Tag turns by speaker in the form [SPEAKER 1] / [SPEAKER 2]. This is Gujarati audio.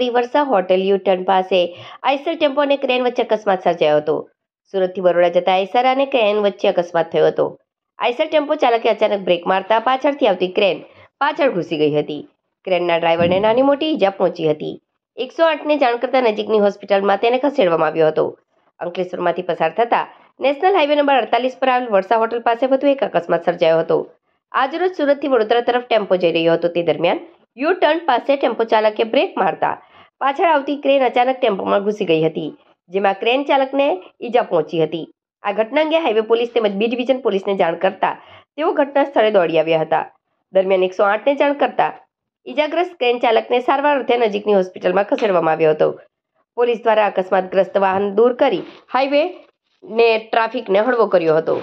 [SPEAKER 1] ત્રિવર્ષા હોટેલ યુટર્ન પાસે આઈસર ટેમ્પો અને ક્રેન વચ્ચે અકસ્માત સર્જાયો હતો સુરતથી બરોડા જતા આઈસર અને ક્રેન વચ્ચે અકસ્માત થયો હતો આઈસર ટેમ્પો ચાલકે અચાનક બ્રેક મારતા પાછળથી આવતી ક્રેન પાછળ ઘૂસી ગઈ હતી ક્રેનના ડ્રાઈવરને નાની મોટી ઈજા પહોંચી હતી એકસો આઠને જાણ કરતા નજીકની હોસ્પિટલમાં તેને ખસેડવામાં આવ્યો હતો અંકલેશ્વરમાંથી પસાર થતા નેશનલ હાઈવે નંબર અડતાલીસ પર આવેલ વર્ષા હોટલ પાસે વધુ એક અકસ્માત સર્જાયો હતો આજરોજ સુરતથી વડોદરા તરફ ટેમ્પો જઈ રહ્યો હતો તે દરમિયાન યુ ટર્ન પાસે ટેમ્પો ચાલકે બ્રેક મારતા પાછળ આવતી ક્રેન અચાનક ટેમ્પોમાં ઘૂસી ગઈ હતી જેમાં ક્રેન ચાલકને ઈજા પહોંચી હતી આ ઘટના અંગે હાઈવે પોલીસ તેમજ બી ડિવિઝન પોલીસને જાણ કરતા તેઓ ઘટના સ્થળે દોડી આવ્યા હતા દરમિયાન એકસો આઠને જાણ કરતા ઈજાગ્રસ્ત ક્રેન ચાલકને સારવાર અર્થે નજીકની હોસ્પિટલમાં ખસેડવામાં આવ્યો હતો પોલીસ દ્વારા અકસ્માતગ્રસ્ત વાહન દૂર કરી હાઈવે
[SPEAKER 2] ને ટ્રાફિકને હળવો કર્યો હતો